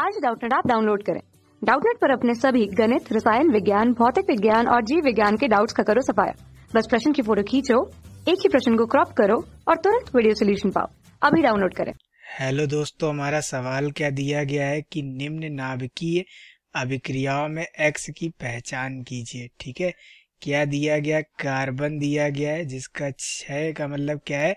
आज डाउटनेट आप डाउनलोड करें डाउटनेट पर अपने सभी गणित रसायन विज्ञान भौतिक विज्ञान और जीव विज्ञान के डाउट्स का करो सफाया बस प्रश्न की फोटो खींचो एक ही प्रश्न को क्रॉप करो और तुरंत वीडियो सोल्यूशन पाओ अभी डाउनलोड करें हेलो दोस्तों हमारा सवाल क्या दिया गया है कि निम्न नाभिकीय अभिक्रियाओं में एक्स की पहचान कीजिए ठीक है क्या दिया गया कार्बन दिया गया है जिसका छह का मतलब क्या है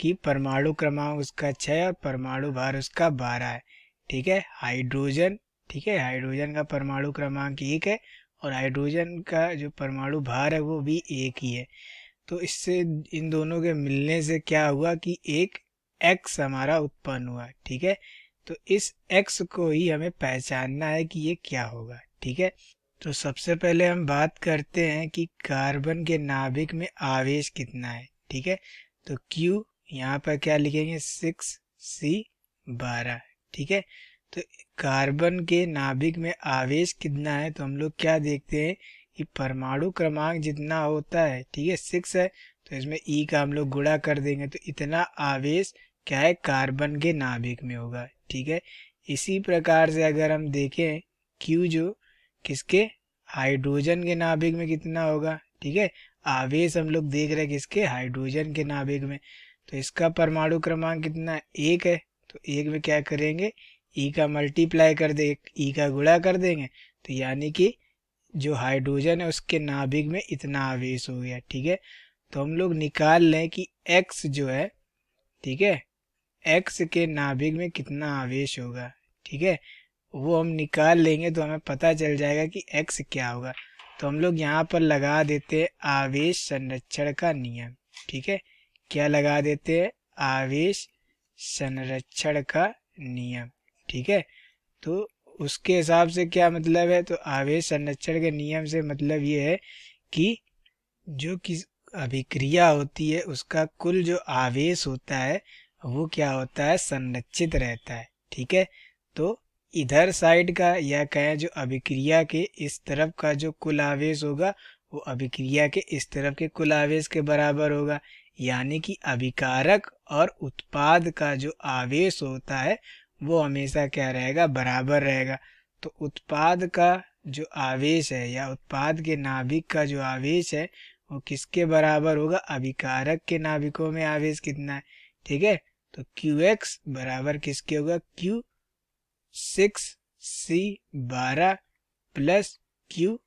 कि परमाणु क्रमांक उसका छह और परमाणु भार उसका बारह है ठीक है हाइड्रोजन ठीक है हाइड्रोजन का परमाणु क्रमांक एक है और हाइड्रोजन का जो परमाणु भार है वो भी एक ही है तो इससे इन दोनों के मिलने से क्या हुआ कि एक एक्स हमारा उत्पन्न हुआ ठीक है तो इस एक्स को ही हमें पहचानना है कि ये क्या होगा ठीक है तो सबसे पहले हम बात करते हैं कि कार्बन के नाभिक में आवेश कितना है ठीक है तो क्यू यहाँ पर क्या लिखेंगे सिक्स सी बारह ठीक है तो कार्बन के नाभिक में आवेश कितना है तो हम लोग क्या देखते हैं कि परमाणु क्रमांक जितना होता है ठीक है सिक्स है तो इसमें ई e का हम लोग गुड़ा कर देंगे तो इतना आवेश क्या है कार्बन के नाभिक में होगा ठीक है इसी प्रकार से अगर हम देखें क्यू जो किसके हाइड्रोजन के नाभिक में कितना होगा ठीक है आवेश हम लोग देख रहे हैं किसके हाइड्रोजन के नाभिक में तो इसका परमाणु क्रमांक कितना एक है तो एक में क्या करेंगे ई e का मल्टीप्लाई कर दे ई e का गुड़ा कर देंगे तो यानी कि जो हाइड्रोजन है उसके नाभिक में इतना आवेश हो गया ठीक है तो हम लोग निकाल लें कि एक्स जो है ठीक है एक्स के नाभिक में कितना आवेश होगा ठीक है वो हम निकाल लेंगे तो हमें पता चल जाएगा कि एक्स क्या होगा तो हम लोग यहाँ पर लगा देते हैं आवेश संरक्षण का नियम ठीक है क्या लगा देते हैं आवेश संरक्षण का नियम ठीक है तो उसके हिसाब से क्या मतलब है तो आवेश संरक्षण के नियम से मतलब ये है कि जो किस अभिक्रिया होती है उसका कुल जो आवेश होता है वो क्या होता है संरक्षित रहता है ठीक है तो इधर साइड का या कहें जो अभिक्रिया के इस तरफ का जो कुल आवेश होगा वो अभिक्रिया के इस तरफ के कुल आवेश के बराबर होगा यानी कि अभिकारक और उत्पाद का जो आवेश होता है वो हमेशा क्या रहेगा बराबर रहेगा तो उत्पाद का जो आवेश है या उत्पाद के नाभिक का जो आवेश है वो किसके बराबर होगा अभिकारक के नाभिकों में आवेश कितना है ठीक है तो क्यू एक्स बराबर किसके होगा क्यू सिक्स सी बारह प्लस क्यू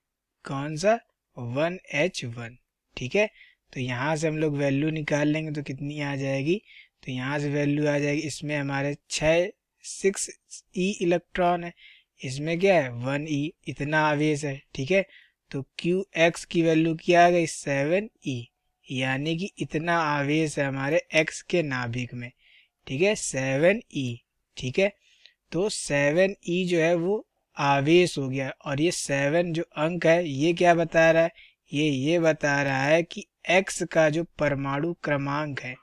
कौन सा वन एच वन ठीक है तो यहाँ से हम लोग वैल्यू निकाल लेंगे तो कितनी आ जाएगी तो यहाँ से वैल्यू आ जाएगी इसमें हमारे छः सिक्स ई इलेक्ट्रॉन है इसमें क्या है वन ई इतना आवेश है ठीक है तो क्यू एक्स की वैल्यू क्या आ गई सेवन ई यानी कि इतना आवेश है हमारे एक्स के नाभिक में ठीक है सेवन ई ठीक है तो सेवन ई जो है वो आवेश हो गया और ये सेवन जो अंक है ये क्या बता रहा है ये ये बता रहा है कि एक्स का जो परमाणु क्रमांक है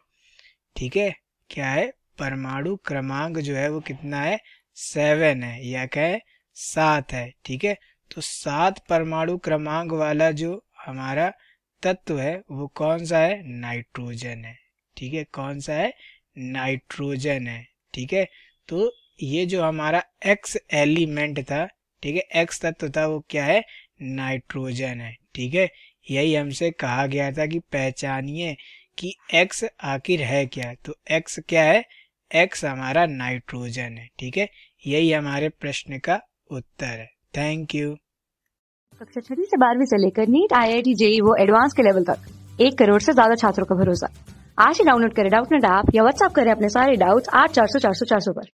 ठीक है क्या है परमाणु क्रमांक जो है वो कितना है सेवन है या क्या है सात है ठीक है तो सात परमाणु क्रमांक वाला जो हमारा तत्व है वो कौन सा है नाइट्रोजन है ठीक है कौन सा है नाइट्रोजन है ठीक है तो ये जो हमारा एक्स एलिमेंट था ठीक है एक्स तत्व था वो क्या है नाइट्रोजन है ठीक है यही हमसे कहा गया था कि पहचानिए कि एक्स आखिर है क्या तो एक्स क्या है एक्स हमारा नाइट्रोजन है ठीक है यही हमारे प्रश्न का उत्तर है थैंक यू कक्षा छठी से बारहवीं से लेकर नीट आई आई टी जे वो एडवांस के लेवल तक एक करोड़ से ज्यादा छात्रों का भरोसा आज ही डाउनलोड करें डाउट नेट ऐप या व्हाट्सएप करें अपने सारे डाउट्स आठ चार सौ चार सौ चार सौ पर